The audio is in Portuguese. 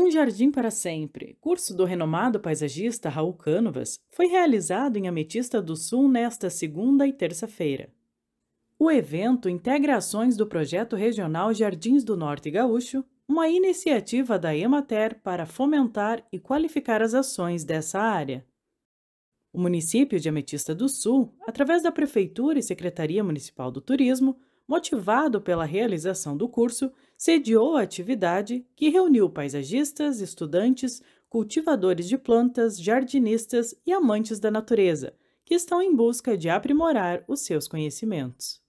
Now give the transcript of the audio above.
Um Jardim para Sempre, curso do renomado paisagista Raul Canovas, foi realizado em Ametista do Sul nesta segunda e terça-feira. O evento integra ações do projeto regional Jardins do Norte Gaúcho, uma iniciativa da Emater para fomentar e qualificar as ações dessa área. O município de Ametista do Sul, através da Prefeitura e Secretaria Municipal do Turismo, motivado pela realização do curso, sediou a atividade que reuniu paisagistas, estudantes, cultivadores de plantas, jardinistas e amantes da natureza, que estão em busca de aprimorar os seus conhecimentos.